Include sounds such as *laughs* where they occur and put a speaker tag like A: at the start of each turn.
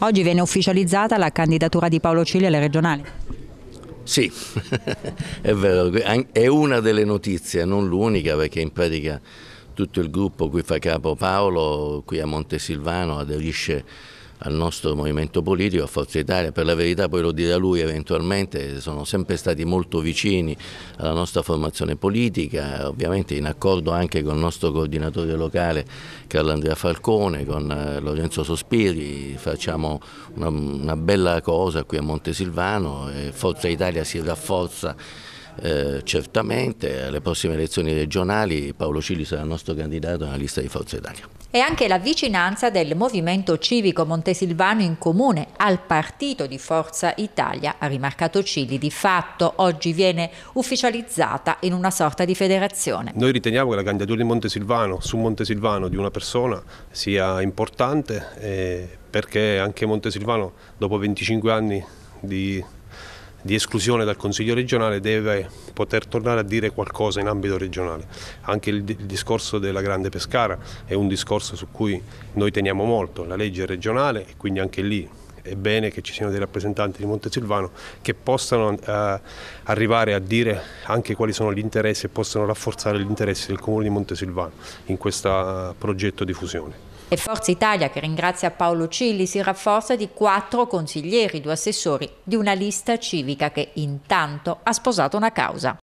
A: Oggi viene ufficializzata la candidatura di Paolo Cilli alle regionali.
B: Sì, *laughs* è vero, è una delle notizie, non l'unica perché in pratica tutto il gruppo cui fa capo Paolo qui a Montesilvano aderisce al nostro movimento politico, a Forza Italia, per la verità poi lo dirà lui eventualmente, sono sempre stati molto vicini alla nostra formazione politica, ovviamente in accordo anche con il nostro coordinatore locale Carlo Andrea Falcone, con eh, Lorenzo Sospiri, facciamo una, una bella cosa qui a Montesilvano, e Forza Italia si rafforza eh, certamente alle prossime elezioni regionali Paolo Cili sarà il nostro candidato nella lista di Forza Italia.
A: E anche la vicinanza del movimento civico montesilvano in comune al partito di Forza Italia, ha rimarcato Cili, di fatto oggi viene ufficializzata in una sorta di federazione.
C: Noi riteniamo che la candidatura di Montesilvano su Montesilvano di una persona sia importante eh, perché anche Montesilvano dopo 25 anni di di esclusione dal Consiglio regionale deve poter tornare a dire qualcosa in ambito regionale. Anche il, il, discorso della Grande Pescara è un discorso su cui noi teniamo molto, la legge è regionale e quindi anche lì è bene che ci siano dei rappresentanti di Montesilvano che possano eh, arrivare a dire anche quali sono gli interessi e possano rafforzare gli interessi del Comune di Montesilvano in questo eh, progetto di fusione.
A: E Forza Italia, che ringrazia Paolo Cilli, si rafforza di quattro consiglieri, due assessori, di una lista civica che intanto ha sposato una causa.